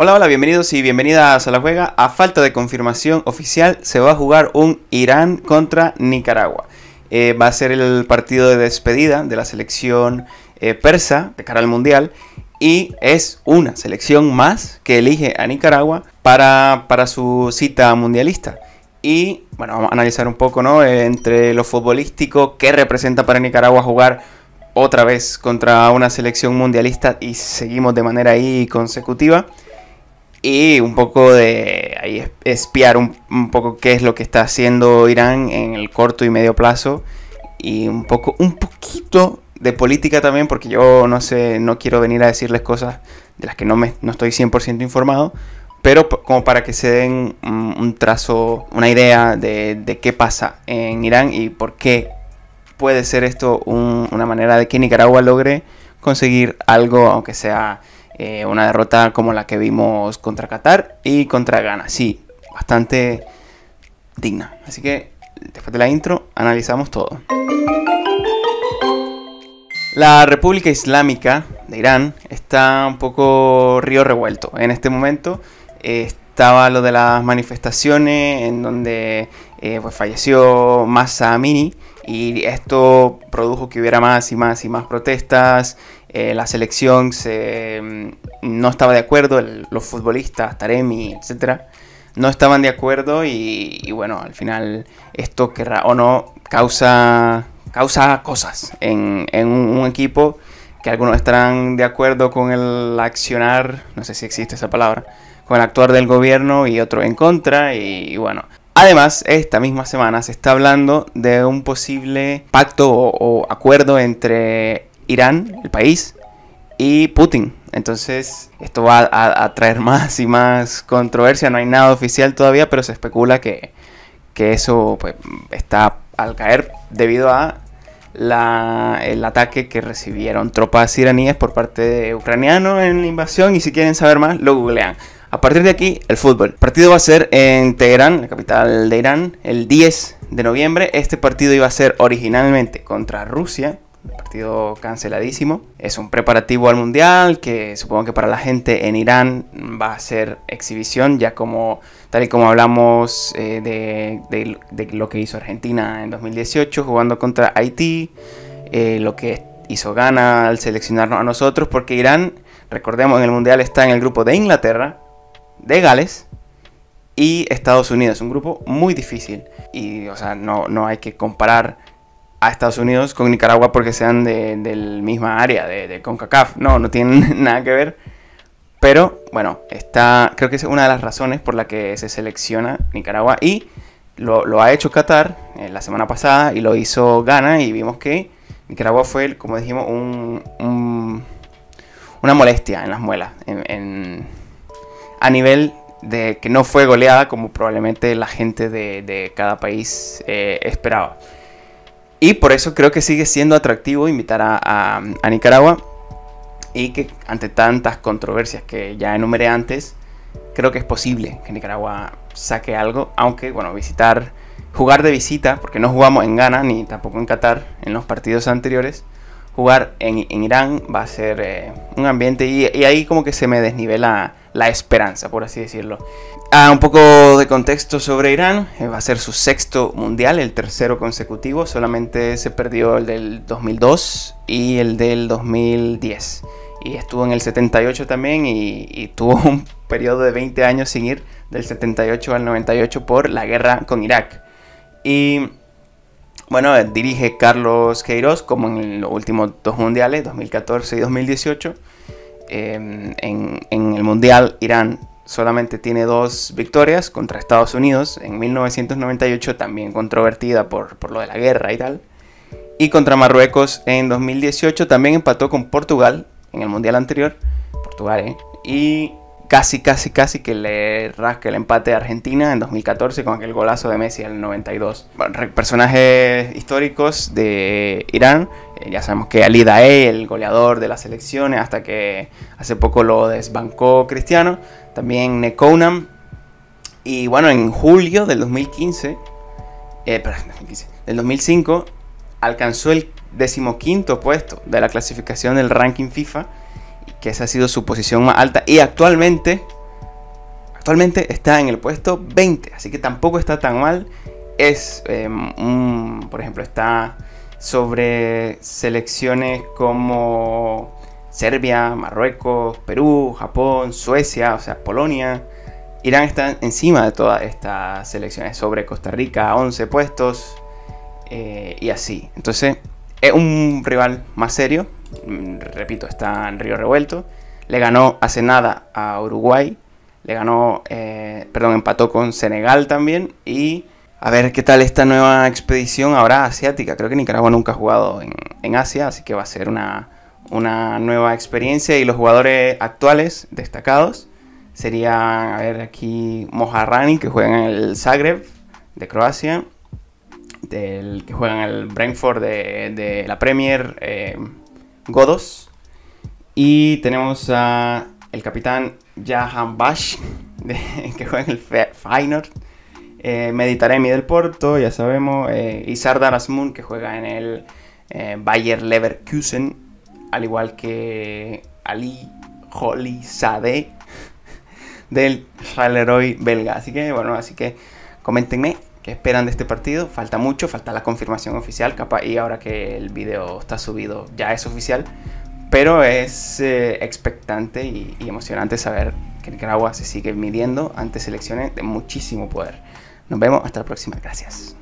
Hola, hola, bienvenidos y bienvenidas a la juega. A falta de confirmación oficial, se va a jugar un Irán contra Nicaragua. Eh, va a ser el partido de despedida de la selección eh, persa de cara al Mundial. Y es una selección más que elige a Nicaragua para, su cita mundialista. Y bueno, vamos a analizar un poco, ¿no? Eh, entre lo futbolístico, que representa para Nicaragua jugar otra vez contra una selección mundialista y seguimos de manera ahí consecutiva y un poco de ahí espiar un, poco qué es lo que está haciendo Irán en el corto y medio plazo y un poco un poquito de política también porque yo no sé no quiero venir a decirles cosas de las que no me no estoy 100% informado pero como para que se den un, trazo una idea de, qué pasa en Irán y por qué puede ser esto una manera de que Nicaragua logre conseguir algo aunque sea eh, una derrota como la que vimos contra Qatar y contra Ghana. Sí, bastante digna. Así que después de la intro analizamos todo. La República Islámica de Irán está un poco río revuelto. En este momento eh, estaba lo de las manifestaciones en donde eh, pues, falleció Massa Amini y esto produjo que hubiera más y más y más protestas eh, la selección mm, no estaba de acuerdo, los futbolistas, Taremi, etc., no estaban de acuerdo y, bueno, al final esto querrá o no causa, causa cosas en, un, equipo que algunos estarán de acuerdo con el accionar, no sé si existe esa palabra, con el actuar del gobierno y otro en contra y, bueno, Además, esta misma semana se está hablando de un posible pacto o, acuerdo entre Irán, el país, y Putin. Entonces esto va a, traer más y más controversia, no hay nada oficial todavía, pero se especula que, que eso pues, está al caer debido a la, el ataque que recibieron tropas iraníes por parte de ucranianos en la invasión y si quieren saber más lo googlean. A partir de aquí, el fútbol. partido va a ser en Teherán, la capital de Irán, el 10 de noviembre. Este partido iba a ser originalmente contra Rusia, partido canceladísimo. Es un preparativo al Mundial que supongo que para la gente en Irán va a ser exhibición, ya como tal y como hablamos eh, de, lo que hizo Argentina en 2018 jugando contra Haití, eh, lo que hizo Ghana al seleccionarnos a nosotros, porque Irán, recordemos, en el Mundial está en el grupo de Inglaterra, de Gales, y Estados Unidos, un grupo muy difícil. Y, o sea, no, no hay que comparar a Estados Unidos con Nicaragua porque sean del misma área, de, CONCACAF. No, no tienen nada que ver. Pero bueno, está, creo que es una de las razones por la que se selecciona Nicaragua y lo, ha hecho Qatar eh, la semana pasada y lo hizo Ghana y vimos que Nicaragua fue, como dijimos, un, una molestia en las muelas. a nivel de que no fue goleada como probablemente la gente de, cada país eh, esperaba. Y por eso creo que sigue siendo atractivo invitar a, Nicaragua y que ante tantas controversias que ya enumeré antes, creo que es posible que Nicaragua saque algo, aunque bueno, visitar, jugar de visita, porque no jugamos en Ghana ni tampoco en Qatar en los partidos anteriores, jugar en, Irán va a ser eh, un ambiente y, ahí como que se me desnivela la esperanza, por así decirlo. Ah, un poco de contexto sobre Irán, eh, va a ser su sexto mundial, el tercero consecutivo, solamente se perdió el del 2002 y el del 2010 y estuvo en el 78 también y, y, tuvo un periodo de 20 años sin ir del 78 al 98 por la guerra con Irak. Y bueno, eh, dirige Carlos Queiroz como en los últimos dos mundiales, 2014 y 2018. Em, en, el mundial Irán solamente tiene dos victorias contra Estados Unidos en 1998, también controvertida por, por lo de la guerra y tal. Y contra Marruecos en 2018 también empató con Portugal en el mundial anterior. Portugal, ¿eh? Y casi, casi, casi que le rasque el empate a Argentina en 2014 con aquel golazo de Messi el 92. personajes históricos de Irán, eh, ya sabemos que Ali Daei, el goleador de las selección hasta que hace poco lo desbancó Cristiano, también Nekounam. Y bueno, en julio del 2015, 2015 eh, del 2005, alcanzó el decimoquinto puesto de la clasificación del ranking FIFA que esa ha sido su posición más alta y actualmente actualmente está en el puesto 20, así que tampoco está tan mal. Es, em, por ejemplo, está sobre selecciones como Serbia, Marruecos, Perú, Japón, Suecia, o sea, Polonia. Irán está encima de todas estas selecciones, sobre Costa Rica, 11 puestos eh, y así. Entonces, es un rival más serio, repito, está en Río Revuelto. Le ganó hace nada a Uruguay. Le ganó, eh, perdón, empató con Senegal también. Y a ver qué tal esta nueva expedición ahora asiática. Creo que Nicaragua nunca ha jugado en, Asia, así que va a ser una, nueva experiencia. Y los jugadores actuales destacados serían, a ver, aquí Mojarani que juega en el Zagreb de Croacia. Del que juega en el Brentford de, de la Premier. Eh, godos. Y tenemos a el capitán Jahan Bash, que juega en el Feyenoord. Eh, Meditaremi del Porto, ya sabemos. y eh, Sardar Asmun, que juega en el eh, Bayer Leverkusen. Al igual que Ali Holly Sade del Charleroi belga. Así que, bueno, así que coméntenme esperan de este partido? Falta mucho, falta la confirmación oficial, capaz, y ahora que el video está subido ya es oficial, pero es eh, expectante y, y, emocionante saber que Nicaragua se sigue midiendo ante selecciones de muchísimo poder. Nos vemos, hasta la próxima, gracias.